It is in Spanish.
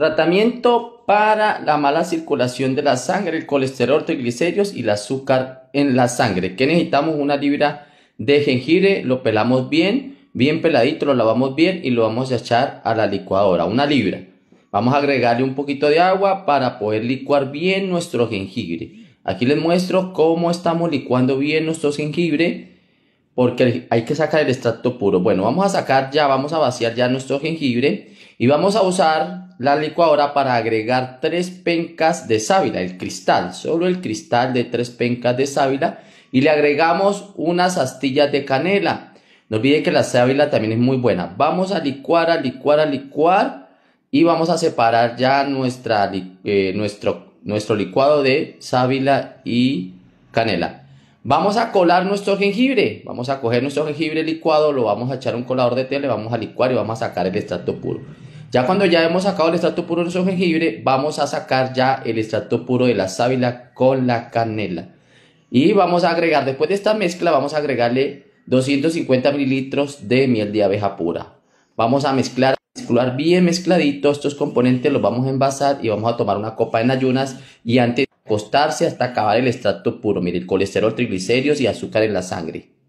Tratamiento para la mala circulación de la sangre, el colesterol, triglicéridos y el azúcar en la sangre. ¿Qué necesitamos? Una libra de jengibre, lo pelamos bien, bien peladito, lo lavamos bien y lo vamos a echar a la licuadora, una libra. Vamos a agregarle un poquito de agua para poder licuar bien nuestro jengibre. Aquí les muestro cómo estamos licuando bien nuestro jengibre porque hay que sacar el extracto puro. Bueno, vamos a sacar ya, vamos a vaciar ya nuestro jengibre y vamos a usar la licuadora para agregar tres pencas de sábila, el cristal, solo el cristal de tres pencas de sábila y le agregamos unas astillas de canela. No olvide que la sábila también es muy buena. Vamos a licuar, a licuar, a licuar y vamos a separar ya nuestra, eh, nuestro, nuestro licuado de sábila y canela. Vamos a colar nuestro jengibre. Vamos a coger nuestro jengibre licuado, lo vamos a echar a un colador de té, vamos a licuar y vamos a sacar el extracto puro. Ya cuando ya hemos sacado el extracto puro de nuestro jengibre, vamos a sacar ya el extracto puro de la sábila con la canela. Y vamos a agregar, después de esta mezcla, vamos a agregarle 250 mililitros de miel de abeja pura. Vamos a mezclar, mezclar bien mezcladito estos componentes, los vamos a envasar y vamos a tomar una copa en ayunas y antes de acostarse hasta acabar el extracto puro. Mire, el colesterol, triglicéridos y azúcar en la sangre.